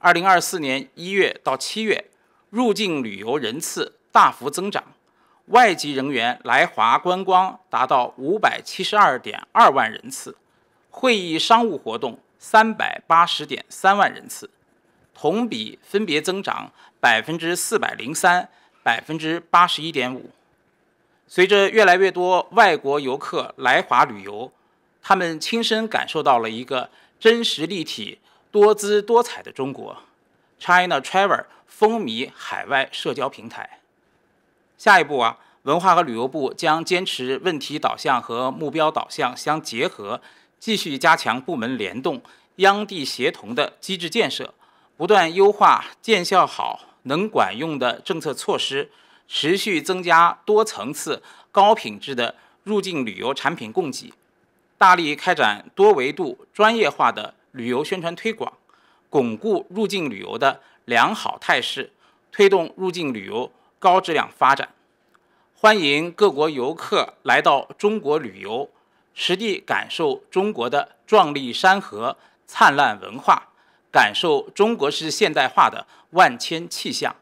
二零二四年一月到七月，入境旅游人次大幅增长，外籍人员来华观光达到五百七十二点二万人次，会议商务活动三百八十点三万人次，同比分别增长百分之四百零三、百分之八十一点五。随着越来越多外国游客来华旅游，他们亲身感受到了一个真实立体。多姿多彩的中国，China Travel 风靡海外社交平台。下一步啊，文化和旅游部将坚持问题导向和目标导向相结合，继续加强部门联动、央地协同的机制建设，不断优化见效好、能管用的政策措施，持续增加多层次、高品质的入境旅游产品供给，大力开展多维度、专业化的。旅游宣传推广，巩固入境旅游的良好态势，推动入境旅游高质量发展。欢迎各国游客来到中国旅游，实地感受中国的壮丽山河、灿烂文化，感受中国式现代化的万千气象。